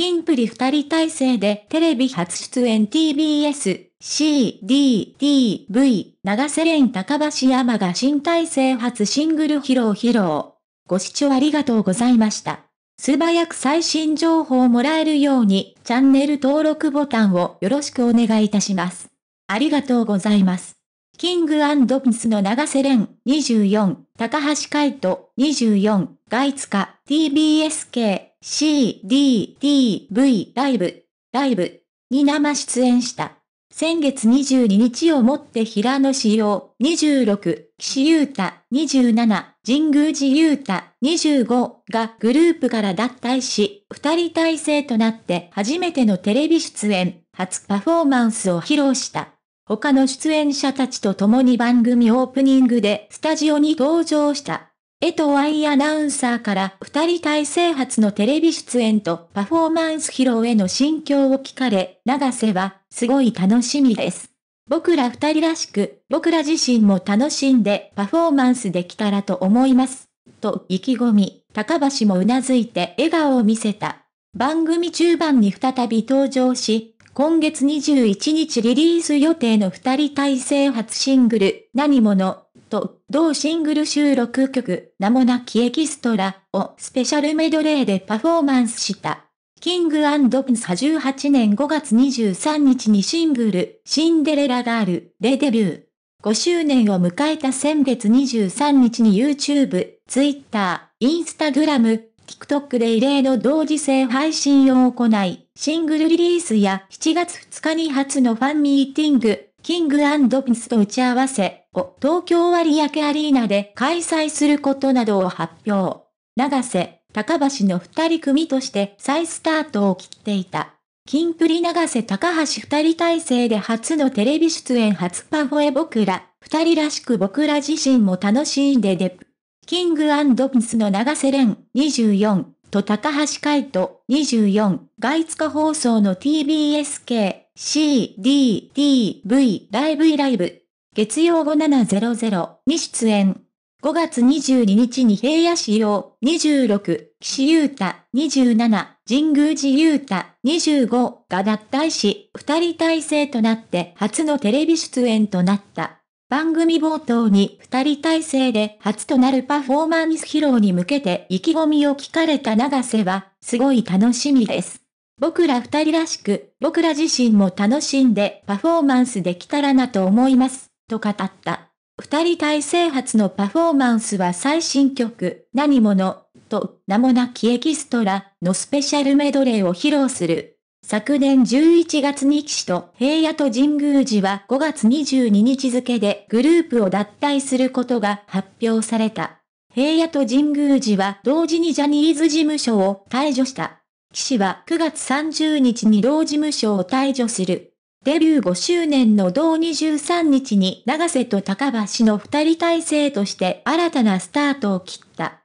キンプリ二人体制でテレビ初出演 TBS、CDTV、長瀬廉高橋山が新体制初シングル披露披露。ご視聴ありがとうございました。素早く最新情報をもらえるようにチャンネル登録ボタンをよろしくお願いいたします。ありがとうございます。キングアンド・ピスの長瀬廉24、高橋海人24、ツカ、TBSK、C、D、D、V、ライブ、ライブに生出演した。先月22日をもって平野志陽26、岸優太27、神宮寺優太25がグループから脱退し、二人体制となって初めてのテレビ出演、初パフォーマンスを披露した。他の出演者たちと共に番組オープニングでスタジオに登場した。江藤愛アナウンサーから二人体制初のテレビ出演とパフォーマンス披露への心境を聞かれ、長瀬は、すごい楽しみです。僕ら二人らしく、僕ら自身も楽しんでパフォーマンスできたらと思います。と意気込み、高橋もうなずいて笑顔を見せた。番組中盤に再び登場し、今月21日リリース予定の二人体制初シングル、何者と、同シングル収録曲、名もなきエキストラをスペシャルメドレーでパフォーマンスした。キングピンス18年5月23日にシングル、シンデレラガール、でデビュー。5周年を迎えた先月23日に YouTube、Twitter、Instagram、TikTok で異例の同時性配信を行い、シングルリリースや7月2日に初のファンミーティング、キングピスと打ち合わせを東京割明アリーナで開催することなどを発表。長瀬、高橋の二人組として再スタートを切っていた。キンプリ長瀬高橋二人体制で初のテレビ出演初パフォエ僕ら、二人らしく僕ら自身も楽しんでデプキングピスの長瀬廉24と高橋海人24が5日放送の TBSK CDTV ライブイライブ月曜5700に出演5月22日に平野市用26、岸優太27、神宮寺優太25が脱退し、二人体制となって初のテレビ出演となった。番組冒頭に二人体制で初となるパフォーマンス披露に向けて意気込みを聞かれた長瀬は、すごい楽しみです。僕ら二人らしく、僕ら自身も楽しんでパフォーマンスできたらなと思います、と語った。二人体制初のパフォーマンスは最新曲、何者、と、名もなきエキストラのスペシャルメドレーを披露する。昨年11月に騎士と平野と神宮寺は5月22日付でグループを脱退することが発表された。平野と神宮寺は同時にジャニーズ事務所を退所した。騎士は9月30日に同事務所を退所する。デビュー5周年の同23日に長瀬と高橋の二人体制として新たなスタートを切った。